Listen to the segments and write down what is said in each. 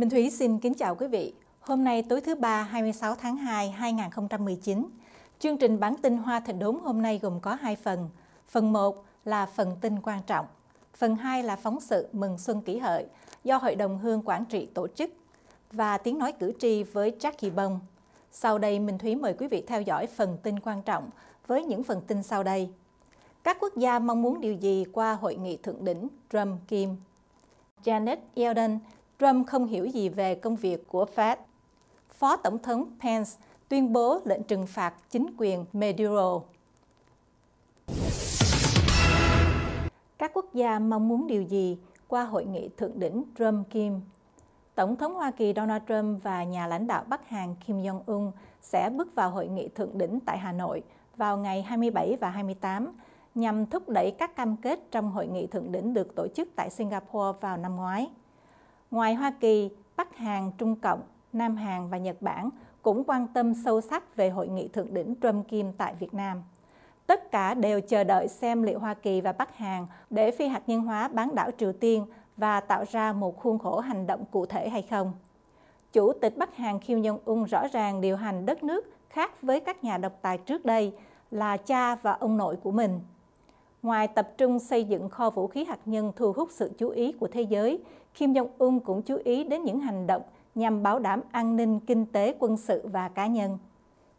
Minh Thúy xin kính chào quý vị. Hôm nay tối thứ Ba 26 tháng 2 2019, chương trình bản tin Hoa Thịnh Đốn hôm nay gồm có hai phần. Phần 1 là phần tin quan trọng. Phần 2 là phóng sự Mừng Xuân Kỷ Hợi do Hội đồng Hương Quản trị tổ chức và tiếng nói cử tri với Jackie Bông. Sau đây, Minh Thúy mời quý vị theo dõi phần tin quan trọng với những phần tin sau đây. Các quốc gia mong muốn điều gì qua hội nghị thượng đỉnh Trump-Kim? Janet Yellen Trump không hiểu gì về công việc của Fed. Phó Tổng thống Pence tuyên bố lệnh trừng phạt chính quyền Maduro. Các quốc gia mong muốn điều gì qua hội nghị thượng đỉnh Trump-Kim? Tổng thống Hoa Kỳ Donald Trump và nhà lãnh đạo Bắc Hàn Kim Jong-un sẽ bước vào hội nghị thượng đỉnh tại Hà Nội vào ngày 27 và 28 nhằm thúc đẩy các cam kết trong hội nghị thượng đỉnh được tổ chức tại Singapore vào năm ngoái. Ngoài Hoa Kỳ, Bắc Hàn, Trung Cộng, Nam Hàn và Nhật Bản cũng quan tâm sâu sắc về hội nghị thượng đỉnh Trump Kim tại Việt Nam. Tất cả đều chờ đợi xem liệu Hoa Kỳ và Bắc Hàn để phi hạt nhân hóa bán đảo Triều Tiên và tạo ra một khuôn khổ hành động cụ thể hay không. Chủ tịch Bắc Hàn Kim Jong-un rõ ràng điều hành đất nước khác với các nhà độc tài trước đây là cha và ông nội của mình. Ngoài tập trung xây dựng kho vũ khí hạt nhân thu hút sự chú ý của thế giới, Kim Jong-un cũng chú ý đến những hành động nhằm bảo đảm an ninh kinh tế, quân sự và cá nhân.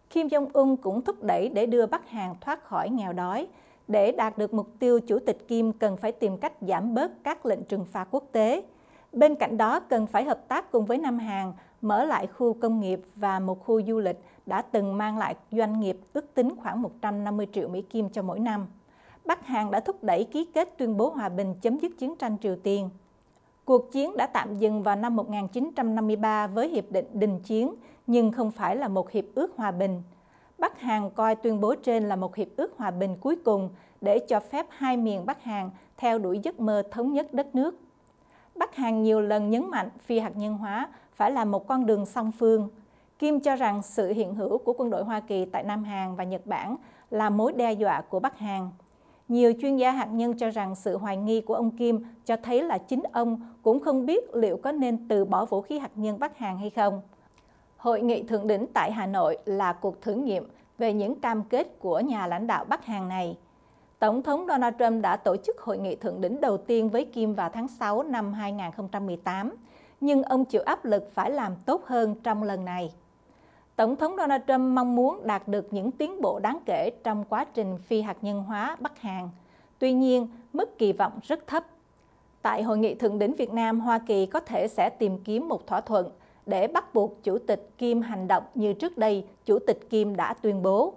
Kim Jong-un cũng thúc đẩy để đưa Bắc Hàn thoát khỏi nghèo đói. Để đạt được mục tiêu, Chủ tịch Kim cần phải tìm cách giảm bớt các lệnh trừng phạt quốc tế. Bên cạnh đó, cần phải hợp tác cùng với Nam Hàn mở lại khu công nghiệp và một khu du lịch đã từng mang lại doanh nghiệp ước tính khoảng 150 triệu Mỹ Kim cho mỗi năm. Bắc Hàn đã thúc đẩy ký kết tuyên bố hòa bình chấm dứt chiến tranh Triều Tiên. Cuộc chiến đã tạm dừng vào năm 1953 với Hiệp định Đình Chiến, nhưng không phải là một hiệp ước hòa bình. Bắc Hàn coi tuyên bố trên là một hiệp ước hòa bình cuối cùng để cho phép hai miền Bắc Hàn theo đuổi giấc mơ thống nhất đất nước. Bắc Hàn nhiều lần nhấn mạnh phi hạt nhân hóa phải là một con đường song phương. Kim cho rằng sự hiện hữu của quân đội Hoa Kỳ tại Nam Hàn và Nhật Bản là mối đe dọa của Bắc Hàn. Nhiều chuyên gia hạt nhân cho rằng sự hoài nghi của ông Kim cho thấy là chính ông cũng không biết liệu có nên từ bỏ vũ khí hạt nhân Bắc Hàn hay không. Hội nghị thượng đỉnh tại Hà Nội là cuộc thử nghiệm về những cam kết của nhà lãnh đạo Bắc Hàn này. Tổng thống Donald Trump đã tổ chức hội nghị thượng đỉnh đầu tiên với Kim vào tháng 6 năm 2018, nhưng ông chịu áp lực phải làm tốt hơn trong lần này. Tổng thống Donald Trump mong muốn đạt được những tiến bộ đáng kể trong quá trình phi hạt nhân hóa Bắc Hàn. Tuy nhiên, mức kỳ vọng rất thấp. Tại hội nghị thượng đỉnh Việt Nam, Hoa Kỳ có thể sẽ tìm kiếm một thỏa thuận để bắt buộc Chủ tịch Kim hành động như trước đây Chủ tịch Kim đã tuyên bố,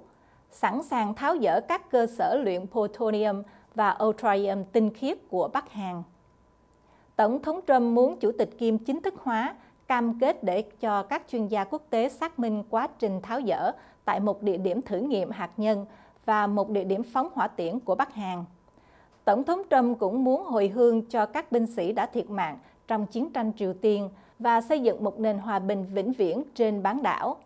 sẵn sàng tháo dỡ các cơ sở luyện plutonium và uranium tinh khiết của Bắc Hàn. Tổng thống Trump muốn Chủ tịch Kim chính thức hóa cam kết để cho các chuyên gia quốc tế xác minh quá trình tháo dỡ tại một địa điểm thử nghiệm hạt nhân và một địa điểm phóng hỏa tiễn của Bắc Hàn. Tổng thống Trump cũng muốn hồi hương cho các binh sĩ đã thiệt mạng trong chiến tranh Triều Tiên và xây dựng một nền hòa bình vĩnh viễn trên bán đảo.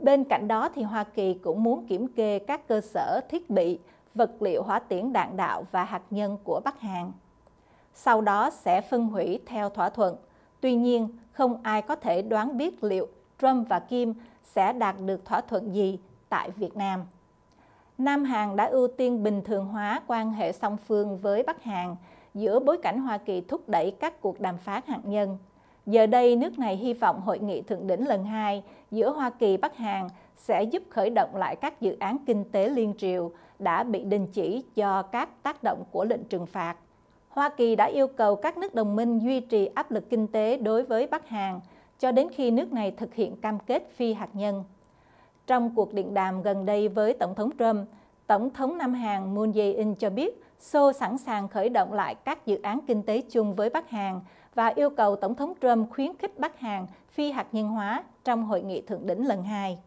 Bên cạnh đó thì Hoa Kỳ cũng muốn kiểm kê các cơ sở thiết bị, vật liệu hỏa tiễn đạn đạo và hạt nhân của Bắc Hàn. Sau đó sẽ phân hủy theo thỏa thuận. Tuy nhiên, không ai có thể đoán biết liệu Trump và Kim sẽ đạt được thỏa thuận gì tại Việt Nam. Nam Hàn đã ưu tiên bình thường hóa quan hệ song phương với Bắc Hàn giữa bối cảnh Hoa Kỳ thúc đẩy các cuộc đàm phán hạt nhân. Giờ đây, nước này hy vọng hội nghị thượng đỉnh lần hai giữa Hoa Kỳ Bắc Hàn sẽ giúp khởi động lại các dự án kinh tế liên triều đã bị đình chỉ do các tác động của lệnh trừng phạt. Hoa Kỳ đã yêu cầu các nước đồng minh duy trì áp lực kinh tế đối với Bắc Hàn cho đến khi nước này thực hiện cam kết phi hạt nhân. Trong cuộc điện đàm gần đây với Tổng thống Trump, Tổng thống Nam Hàn Moon Jae-in cho biết Seoul sẵn sàng khởi động lại các dự án kinh tế chung với Bắc Hàn và yêu cầu Tổng thống Trump khuyến khích Bắc Hàn phi hạt nhân hóa trong hội nghị thượng đỉnh lần hai.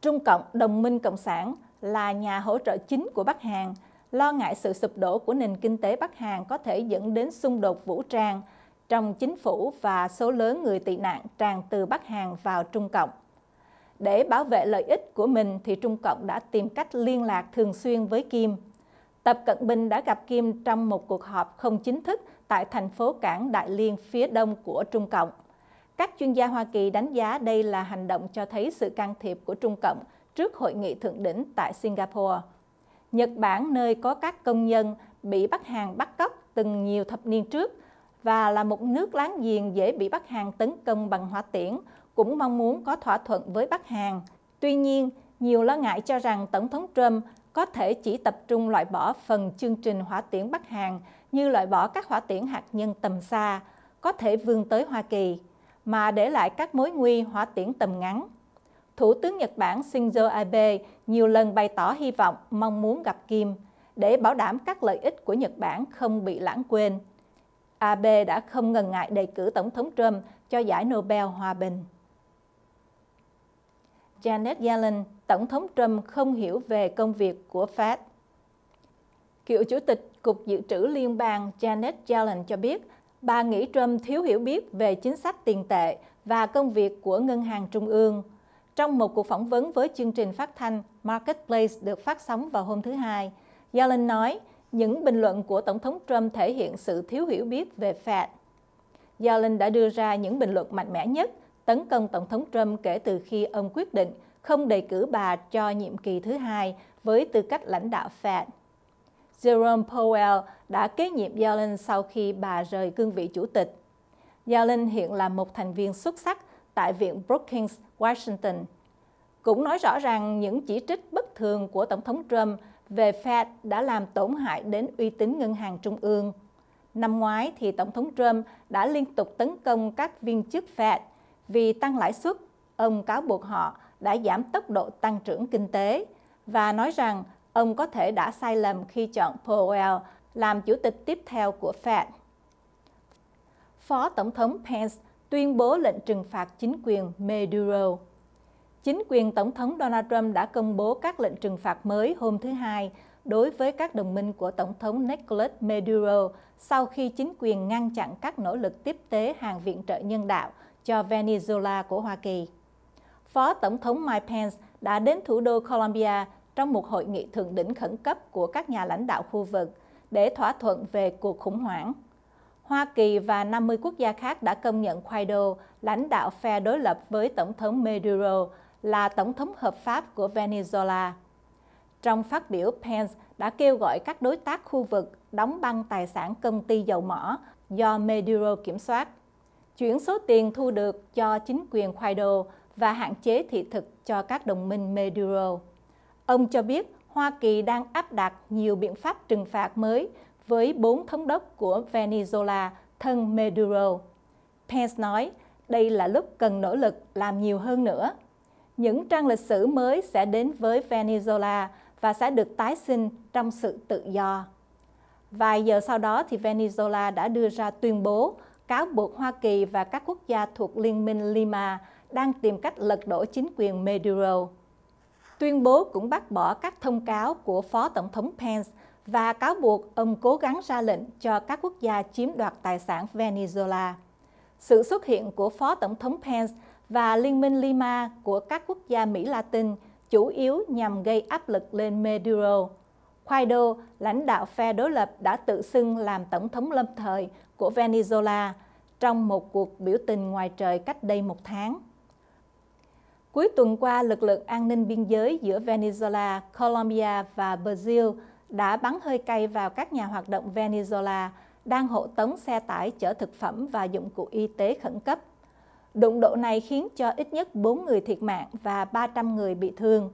Trung Cộng, đồng minh Cộng sản, là nhà hỗ trợ chính của Bắc Hàn lo ngại sự sụp đổ của nền kinh tế Bắc Hàn có thể dẫn đến xung đột vũ trang trong chính phủ và số lớn người tị nạn tràn từ Bắc Hàn vào Trung Cộng. Để bảo vệ lợi ích của mình thì Trung Cộng đã tìm cách liên lạc thường xuyên với Kim. Tập Cận Bình đã gặp Kim trong một cuộc họp không chính thức tại thành phố cảng Đại Liên phía đông của Trung Cộng. Các chuyên gia Hoa Kỳ đánh giá đây là hành động cho thấy sự can thiệp của Trung Cộng trước hội nghị thượng đỉnh tại Singapore. Nhật Bản nơi có các công nhân bị bắt hàng bắt cóc từng nhiều thập niên trước và là một nước láng giềng dễ bị bắt hàng tấn công bằng hỏa tiễn, cũng mong muốn có thỏa thuận với Bắc Hàn. Tuy nhiên, nhiều lo ngại cho rằng Tổng thống Trump có thể chỉ tập trung loại bỏ phần chương trình hỏa tiễn Bắc Hàn như loại bỏ các hỏa tiễn hạt nhân tầm xa, có thể vươn tới Hoa Kỳ, mà để lại các mối nguy hỏa tiễn tầm ngắn. Thủ tướng Nhật Bản Shinzo Abe nhiều lần bày tỏ hy vọng mong muốn gặp Kim để bảo đảm các lợi ích của Nhật Bản không bị lãng quên. Abe đã không ngần ngại đề cử Tổng thống Trump cho giải Nobel Hòa Bình. Janet Yellen, Tổng thống Trump không hiểu về công việc của Fed. Cựu Chủ tịch Cục Dự trữ Liên bang Janet Yellen cho biết, bà nghĩ Trump thiếu hiểu biết về chính sách tiền tệ và công việc của Ngân hàng Trung ương – trong một cuộc phỏng vấn với chương trình phát thanh Marketplace được phát sóng vào hôm thứ Hai, Yellen nói những bình luận của Tổng thống Trump thể hiện sự thiếu hiểu biết về Fed. Yellen đã đưa ra những bình luận mạnh mẽ nhất tấn công Tổng thống Trump kể từ khi ông quyết định không đề cử bà cho nhiệm kỳ thứ hai với tư cách lãnh đạo Fed. Jerome Powell đã kế nhiệm Yellen sau khi bà rời cương vị chủ tịch. Yellen hiện là một thành viên xuất sắc tại Viện Brookings Washington cũng nói rõ rằng những chỉ trích bất thường của Tổng thống Trump về Fed đã làm tổn hại đến uy tín ngân hàng trung ương. Năm ngoái thì Tổng thống Trump đã liên tục tấn công các viên chức Fed vì tăng lãi suất. Ông cáo buộc họ đã giảm tốc độ tăng trưởng kinh tế và nói rằng ông có thể đã sai lầm khi chọn Powell làm chủ tịch tiếp theo của Fed. Phó Tổng thống Pence tuyên bố lệnh trừng phạt chính quyền Maduro. Chính quyền Tổng thống Donald Trump đã công bố các lệnh trừng phạt mới hôm thứ Hai đối với các đồng minh của Tổng thống Nicolas Maduro sau khi chính quyền ngăn chặn các nỗ lực tiếp tế hàng viện trợ nhân đạo cho Venezuela của Hoa Kỳ. Phó Tổng thống Mike Pence đã đến thủ đô Colombia trong một hội nghị thượng đỉnh khẩn cấp của các nhà lãnh đạo khu vực để thỏa thuận về cuộc khủng hoảng Hoa Kỳ và 50 quốc gia khác đã công nhận Guaido, lãnh đạo phe đối lập với Tổng thống Maduro, là tổng thống hợp pháp của Venezuela. Trong phát biểu, Pence đã kêu gọi các đối tác khu vực đóng băng tài sản công ty dầu mỏ do Maduro kiểm soát, chuyển số tiền thu được cho chính quyền Guaido và hạn chế thị thực cho các đồng minh Maduro. Ông cho biết Hoa Kỳ đang áp đặt nhiều biện pháp trừng phạt mới với bốn thống đốc của Venezuela thân Maduro. Pence nói, đây là lúc cần nỗ lực làm nhiều hơn nữa. Những trang lịch sử mới sẽ đến với Venezuela và sẽ được tái sinh trong sự tự do. Vài giờ sau đó thì Venezuela đã đưa ra tuyên bố cáo buộc Hoa Kỳ và các quốc gia thuộc Liên minh Lima đang tìm cách lật đổ chính quyền Maduro. Tuyên bố cũng bác bỏ các thông cáo của Phó Tổng thống Pence và cáo buộc ông cố gắng ra lệnh cho các quốc gia chiếm đoạt tài sản Venezuela. Sự xuất hiện của Phó Tổng thống Pence và Liên minh Lima của các quốc gia Mỹ Latin chủ yếu nhằm gây áp lực lên Maduro. Guaido, lãnh đạo phe đối lập đã tự xưng làm tổng thống lâm thời của Venezuela trong một cuộc biểu tình ngoài trời cách đây một tháng. Cuối tuần qua, lực lượng an ninh biên giới giữa Venezuela, Colombia và Brazil – đã bắn hơi cay vào các nhà hoạt động Venezuela đang hộ tống xe tải chở thực phẩm và dụng cụ y tế khẩn cấp. Đụng độ này khiến cho ít nhất 4 người thiệt mạng và 300 người bị thương.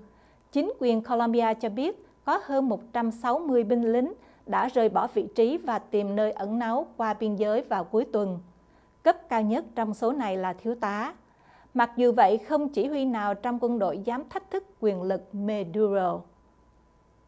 Chính quyền Colombia cho biết có hơn 160 binh lính đã rời bỏ vị trí và tìm nơi ẩn náu qua biên giới vào cuối tuần. Cấp cao nhất trong số này là thiếu tá. Mặc dù vậy, không chỉ huy nào trong quân đội dám thách thức quyền lực Maduro.